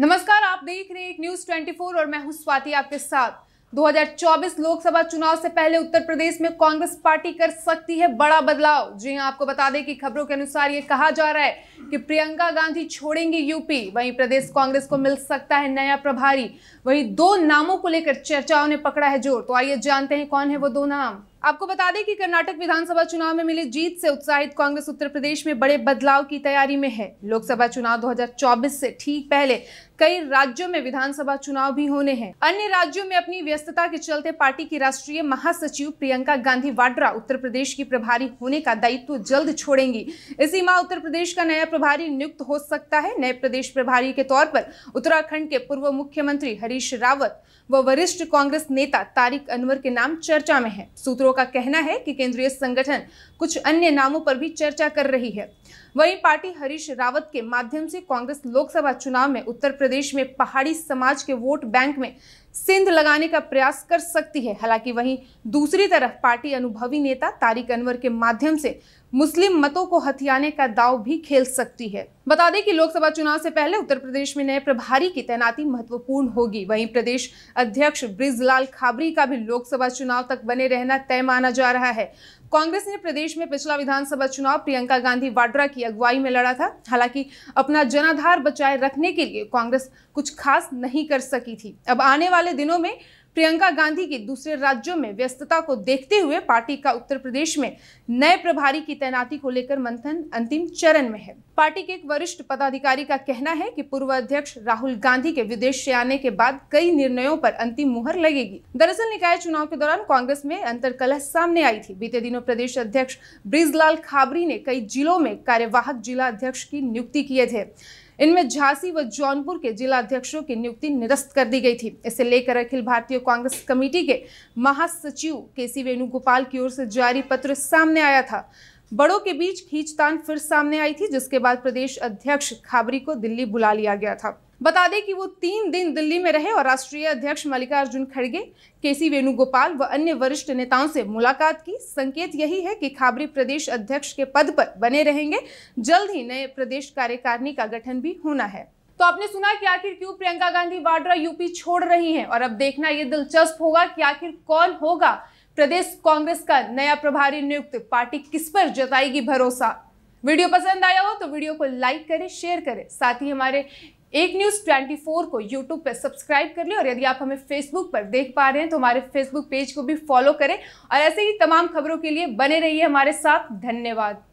नमस्कार आप देख रहे हैं एक न्यूज 24 और मैं हूं स्वाति आपके साथ 2024 लोकसभा चुनाव से पहले उत्तर प्रदेश में कांग्रेस पार्टी कर सकती है बड़ा बदलाव जी हां आपको बता दें कि खबरों के अनुसार ये कहा जा रहा है कि प्रियंका गांधी छोड़ेंगी यूपी वहीं प्रदेश कांग्रेस को मिल सकता है नया प्रभारी वहीं दो नामों को लेकर चर्चाओं ने पकड़ा है जोर तो आइए जानते हैं कौन है वो दो नाम आपको बता दें कि कर्नाटक विधानसभा चुनाव में मिली जीत से उत्साहित कांग्रेस उत्तर प्रदेश में बड़े बदलाव की तैयारी में है लोकसभा चुनाव 2024 से ठीक पहले कई राज्यों में विधानसभा चुनाव भी होने हैं अन्य राज्यों में अपनी व्यस्तता के चलते पार्टी की राष्ट्रीय महासचिव प्रियंका गांधी वाड्रा उत्तर प्रदेश की प्रभारी होने का दायित्व जल्द छोड़ेंगी इसी माह उत्तर प्रदेश का नया प्रभारी नियुक्त हो सकता है नए प्रदेश प्रभारी के तौर पर उत्तराखंड के पूर्व मुख्यमंत्री हरीश रावत व वरिष्ठ कांग्रेस नेता तारिक अनवर के नाम चर्चा में है सूत्रों का कहना है कि केंद्रीय संगठन कुछ अन्य नामों पर भी चर्चा कर रही है वहीं पार्टी हरीश रावत के माध्यम से कांग्रेस लोकसभा चुनाव में उत्तर प्रदेश में पहाड़ी समाज के वोट बैंक में सिंध लगाने का प्रयास कर सकती है हालांकि वहीं दूसरी तरफ पार्टी अनुभवी नेता तारिक अनवर के माध्यम से मुस्लिम मतों को हथियाने का दाव भी खेल सकती है बता दें कि लोकसभा चुनाव से पहले उत्तर प्रदेश में नए प्रभारी की तैनाती महत्वपूर्ण होगी वहीं प्रदेश अध्यक्ष ब्रिजलाल खाबरी का भी लोकसभा चुनाव तक बने रहना तय माना जा रहा है कांग्रेस ने प्रदेश में पिछला विधानसभा चुनाव प्रियंका गांधी वाड्रा की की अगुवाई में लड़ा था हालांकि अपना जनाधार बचाए रखने के लिए कांग्रेस कुछ खास नहीं कर सकी थी अब आने वाले दिनों में प्रियंका गांधी की दूसरे राज्यों में व्यस्तता को देखते हुए पार्टी का उत्तर प्रदेश में नए प्रभारी की तैनाती को लेकर मंथन अंतिम चरण में है पार्टी के एक वरिष्ठ पदाधिकारी का कहना है कि पूर्व अध्यक्ष राहुल गांधी के विदेश से आने के बाद कई निर्णयों पर अंतिम मुहर लगेगी दरअसल निकाय चुनाव के दौरान कांग्रेस में कलह सामने आई थी बीते दिनों प्रदेश अध्यक्ष ब्रिजलाल खाबरी ने कई जिलों में कार्यवाहक जिला अध्यक्ष की नियुक्ति किए थे इनमें झांसी व जौनपुर के जिलाध्यक्षों की नियुक्ति निरस्त कर दी गई थी इसे लेकर अखिल भारतीय कांग्रेस कमेटी के महासचिव के सी वेणुगोपाल की ओर से जारी पत्र सामने आया था बड़ों के बीच खींचतान फिर सामने आई थी जिसके बाद प्रदेश अध्यक्ष खाबरी को दिल्ली बुला लिया गया था बता दें कि वो तीन दिन दिल्ली में रहे और राष्ट्रीय अध्यक्ष मल्लिकार्जुन खड़गे के सी वेणुगोपाल व अन्य वरिष्ठ नेताओं से मुलाकात की संकेत यही है कि खाबरी प्रदेश अध्यक्ष के पद पर बने रहेंगे जल्द ही नए प्रदेश कार्यकारिणी का गठन भी होना है तो आपने सुना कि आखिर क्यों प्रियंका गांधी वाड्रा यूपी छोड़ रही हैं और अब देखना यह दिलचस्प होगा कि आखिर कौन होगा प्रदेश कांग्रेस का नया प्रभारी नियुक्त पार्टी किस पर जताएगी भरोसा वीडियो पसंद आया हो तो वीडियो को लाइक करें शेयर करें साथ ही हमारे एक न्यूज 24 को यूट्यूब पर सब्सक्राइब कर लें और यदि आप हमें फेसबुक पर देख पा रहे हैं तो हमारे फेसबुक पेज को भी फॉलो करें और ऐसे ही तमाम खबरों के लिए बने रहिए हमारे साथ धन्यवाद